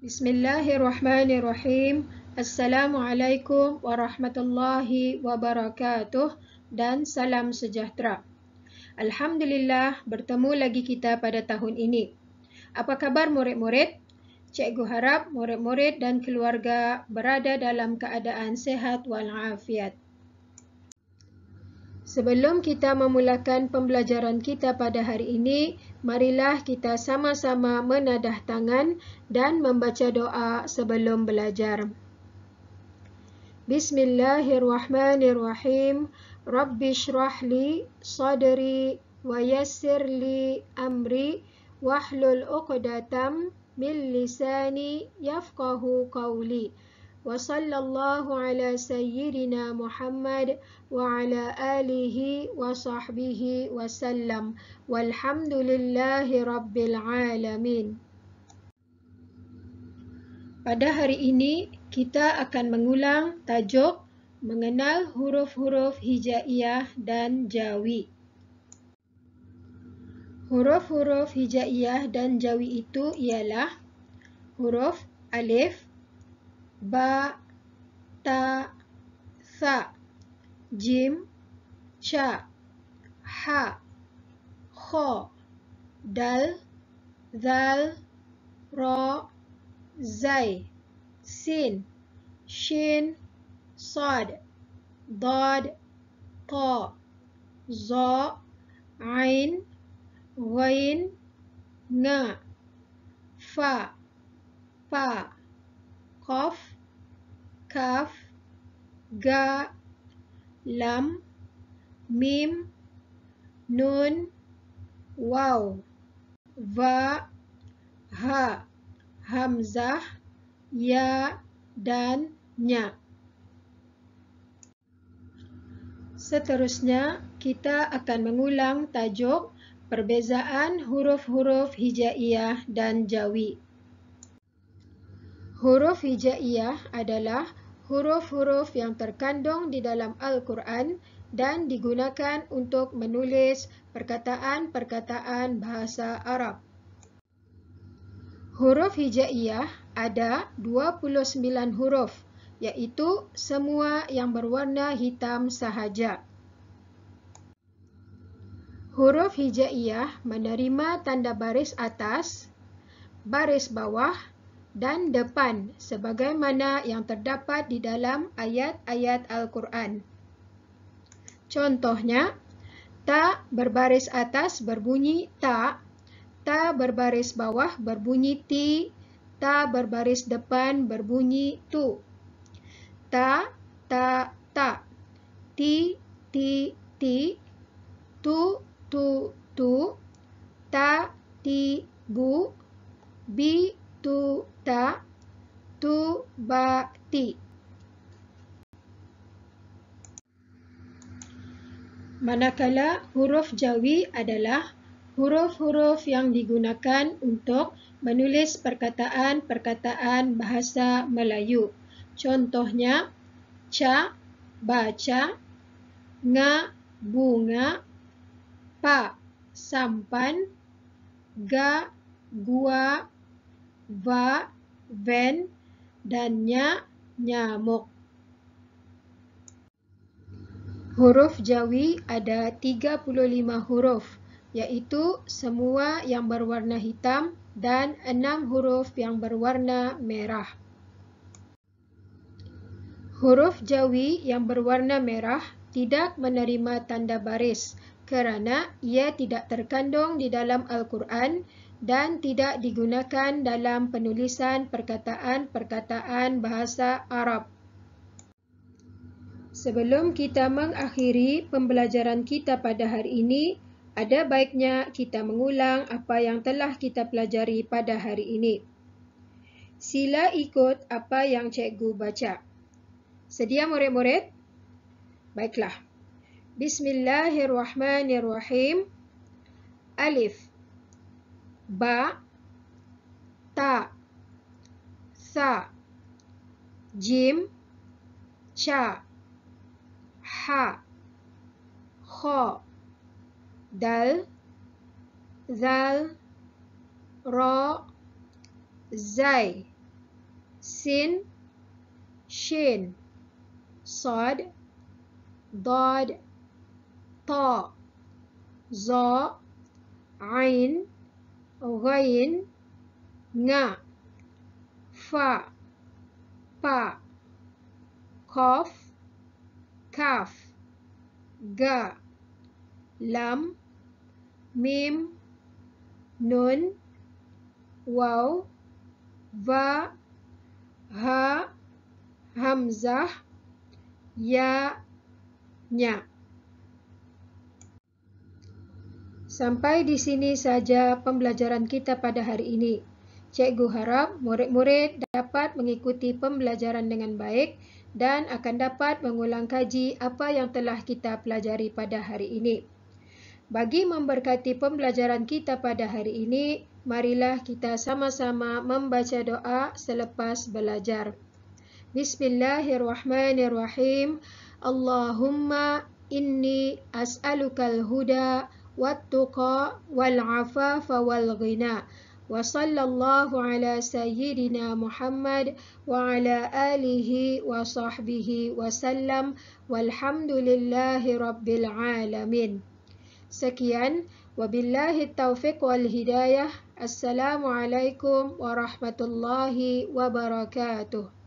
Bismillahirrahmanirrahim. Assalamualaikum warahmatullahi wabarakatuh dan salam sejahtera. Alhamdulillah bertemu lagi kita pada tahun ini. Apa khabar murid-murid? Cikgu harap murid-murid dan keluarga berada dalam keadaan sehat walafiat. Sebelum kita memulakan pembelajaran kita pada hari ini, marilah kita sama-sama menadah tangan dan membaca doa sebelum belajar. Bismillahirrahmanirrahim. Rabbi syrah li sadri wa yassir li amri wahlul uqdatam min lisani yafqahu qawli. Wa sallallahu ala sayyidina Muhammad wa ala alihi wa sahbihi wa sallam. Walhamdulillahi rabbil alamin. Pada hari ini, kita akan mengulang tajuk mengenal huruf-huruf hijaiyah dan jawi. Huruf-huruf hijaiyah dan jawi itu ialah huruf alif, ba ta sa jim cha ha kho dal zal ra zai sin shin sad dad ta za ain ghain nga fa pa, pa kaf ga lam mim nun waw va ha hamzah ya dan nya Seterusnya kita akan mengulang tajuk perbezaan huruf-huruf hijaiyah dan jawi Huruf hijaiyah adalah huruf-huruf yang terkandung di dalam Al-Quran dan digunakan untuk menulis perkataan-perkataan bahasa Arab. Huruf hijaiyah ada 29 huruf, iaitu semua yang berwarna hitam sahaja. Huruf hijaiyah menerima tanda baris atas, baris bawah, dan depan sebagaimana yang terdapat di dalam ayat-ayat Al-Quran. Contohnya, ta berbaris atas berbunyi ta, ta berbaris bawah berbunyi ti, ta berbaris depan berbunyi tu. Ta, ta, ta. Ti, ti, ti. Tu, tu, tu. Ta, ti, bu. Bi, tu ta tu ba ti Manakala huruf Jawi adalah huruf-huruf yang digunakan untuk menulis perkataan-perkataan bahasa Melayu. Contohnya, ca, baca, nga, bunga, pa, sampan, ga, gua, va, ven, dan nya, nyamuk. Huruf Jawi ada 35 huruf, yaitu semua yang berwarna hitam dan 6 huruf yang berwarna merah. Huruf Jawi yang berwarna merah tidak menerima tanda baris kerana ia tidak terkandung di dalam Al-Quran dan tidak digunakan dalam penulisan perkataan-perkataan bahasa Arab. Sebelum kita mengakhiri pembelajaran kita pada hari ini, ada baiknya kita mengulang apa yang telah kita pelajari pada hari ini. Sila ikut apa yang cikgu baca. Sedia murid-murid? Baiklah. Bismillahirrahmanirrahim. Alif ba, ta, sa, jim, cha, ha, kho, dal, zal, ra, zai, sin, shin, sad, dad, ta, za, ain, غين نا فا با قاف كاف غا لام ميم نون واو فا ها همزه يا نياب Sampai di sini saja pembelajaran kita pada hari ini. Cikgu harap murid-murid dapat mengikuti pembelajaran dengan baik dan akan dapat mengulang kaji apa yang telah kita pelajari pada hari ini. Bagi memberkati pembelajaran kita pada hari ini, marilah kita sama-sama membaca doa selepas belajar. Bismillahirrahmanirrahim. Allahumma inni as'alukal huda' والتقى والعفاف والغنى وصلى الله على سيدنا محمد وعلى آله وصحبه وسلم والحمد لله رب العالمين سكيان وبالله التوفيق والهداية السلام عليكم ورحمة الله وبركاته